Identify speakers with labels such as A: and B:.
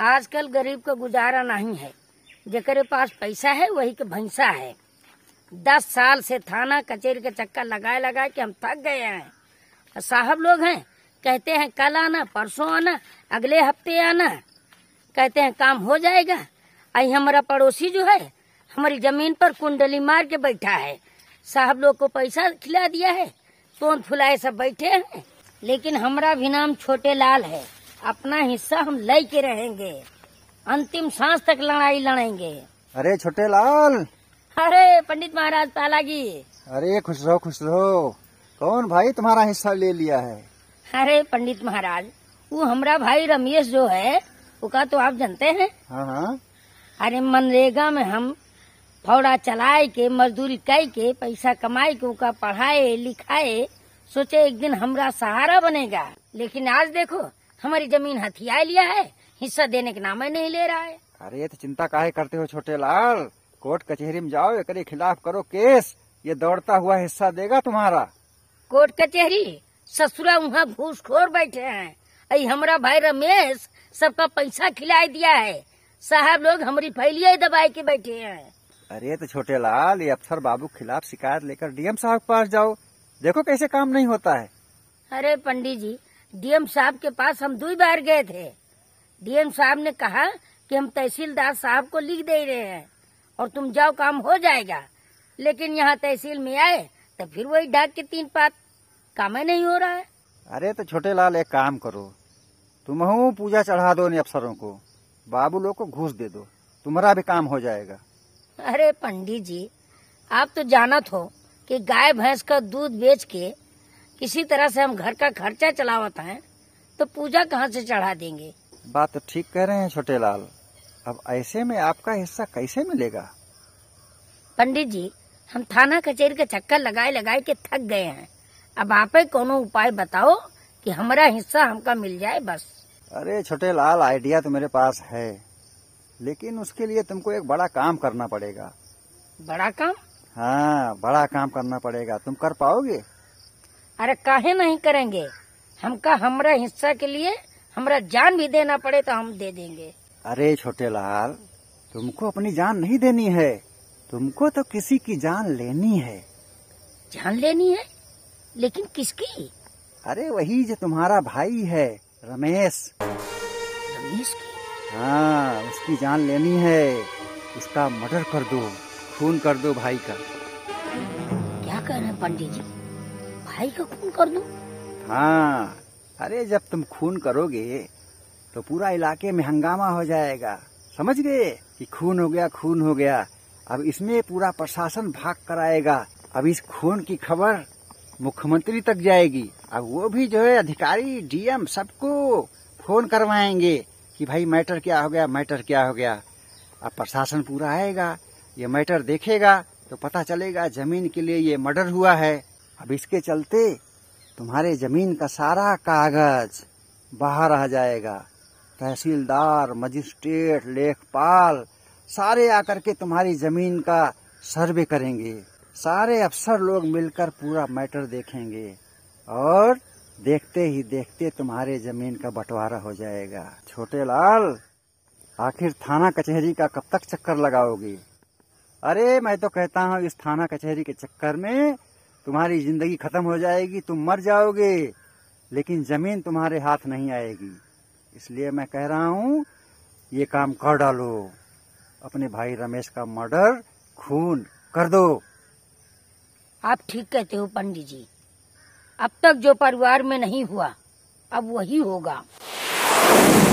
A: आजकल गरीब का गुजारा नहीं है जेकरे पास पैसा है वही के भैंसा है दस साल से थाना कचेरी के चक्कर लगाए लगाए के हम थक गए हैं साहब लोग हैं कहते हैं कल आना परसों आना अगले हफ्ते आना कहते हैं काम हो जाएगा आई हमारा पड़ोसी जो है हमारी जमीन पर कुंडली मार के बैठा है साहब लोग को पैसा खिला दिया है सोन फुलाए सब बैठे हैं लेकिन हमारा भी नाम छोटे लाल है अपना हिस्सा हम ले के रहेंगे अंतिम सांस तक लड़ाई लड़ेंगे
B: अरे छोटे लाल
A: अरे पंडित महाराज तालागी
B: अरे खुश रहो खुश रहो कौन भाई तुम्हारा हिस्सा ले लिया है
A: अरे पंडित महाराज वो हमारा भाई रमेश जो है उसका तो आप जानते हैं हाँ हाँ अरे मनरेगा में हम फौड़ा चलाए के मजदूरी कई के पैसा कमाए के उसका पढ़ाए लिखाए सोचे एक दिन हमारा सहारा बनेगा लेकिन आज देखो हमारी जमीन हथिया लिया है हिस्सा देने के नाम नहीं ले रहा है
B: अरे ये तो चिंता काहे करते हो छोटे लाल कोर्ट कचहरी में जाओ एक खिलाफ करो केस ये दौड़ता हुआ हिस्सा देगा तुम्हारा
A: कोर्ट कचहरी ससुरा वहाँ घूसखोर बैठे हैं अई हमारा भाई रमेश सबका पैसा खिलाए दिया है साहब लोग हमारी फैलिया दबाए के बैठे हैं
B: अरे तो छोटे लाल ये अफसर बाबू खिलाफ शिकायत लेकर डीएम साहब के पास जाओ देखो कैसे काम नहीं होता है
A: अरे पंडित जी डीएम साहब के पास हम दुई बार गए थे डीएम साहब ने कहा कि हम तहसीलदार साहब को लिख दे रहे हैं और तुम जाओ काम हो जाएगा लेकिन यहाँ तहसील में आए तो फिर वही ढाक के तीन पात काम ही नहीं हो रहा है
B: अरे तो छोटे लाल एक काम करो तुम हूँ पूजा चढ़ा दो अफसरों को बाबू लोग को घूस दे दो तुम्हारा भी काम हो जाएगा
A: अरे पंडित जी आप तो जानत हो कि गाय भैंस का दूध बेच के इसी तरह से हम घर का खर्चा चलावत हैं तो पूजा कहाँ से चढ़ा देंगे
B: बात तो ठीक कह रहे हैं छोटे लाल अब ऐसे में आपका हिस्सा कैसे मिलेगा
A: पंडित जी हम थाना कचहरी का चक्कर लगाए लगाए के थक गए हैं अब आप कोनो उपाय बताओ कि हमारा हिस्सा हमका मिल जाए बस
B: अरे छोटे लाल आइडिया तो मेरे पास है लेकिन उसके लिए तुमको एक बड़ा काम करना पड़ेगा बड़ा काम हाँ बड़ा काम करना पड़ेगा तुम कर पाओगे
A: अरे काहे नहीं करेंगे हमका हमरा हिस्सा के लिए हमरा जान भी देना पड़े तो हम दे देंगे
B: अरे छोटे लाल तुमको अपनी जान नहीं देनी है तुमको तो किसी की जान लेनी है जान लेनी है लेकिन किसकी अरे वही जो तुम्हारा भाई है रमेश रमेश की हाँ उसकी जान लेनी है उसका मर्डर कर दो खून कर दो भाई का
A: क्या कह रहे हैं पंडित जी भाई का खून कर दू
B: हाँ अरे जब तुम खून करोगे तो पूरा इलाके में हंगामा हो जाएगा समझ गए कि खून हो गया खून हो गया अब इसमें पूरा प्रशासन भाग कर आएगा अब इस खून की खबर मुख्यमंत्री तक जाएगी अब वो भी जो है अधिकारी डीएम सबको फोन करवाएंगे कि भाई मैटर क्या हो गया मैटर क्या हो गया अब प्रशासन पूरा आएगा ये मैटर देखेगा तो पता चलेगा जमीन के लिए ये मर्डर हुआ है अब इसके चलते तुम्हारे जमीन का सारा कागज बाहर आ जाएगा तहसीलदार मजिस्ट्रेट लेखपाल सारे आकर के तुम्हारी जमीन का सर्वे करेंगे सारे अफसर लोग मिलकर पूरा मैटर देखेंगे और देखते ही देखते तुम्हारे जमीन का बंटवारा हो जाएगा छोटे लाल आखिर थाना कचहरी का कब तक चक्कर लगाओगे अरे मैं तो कहता हूँ इस थाना कचहरी के चक्कर में तुम्हारी जिंदगी खत्म हो जाएगी तुम मर जाओगे लेकिन जमीन तुम्हारे हाथ नहीं आएगी इसलिए मैं कह रहा हूँ ये काम कर डालो अपने भाई रमेश का मर्डर खून कर दो
A: आप ठीक कहते हो पंडित जी अब तक जो परिवार में नहीं हुआ अब वही होगा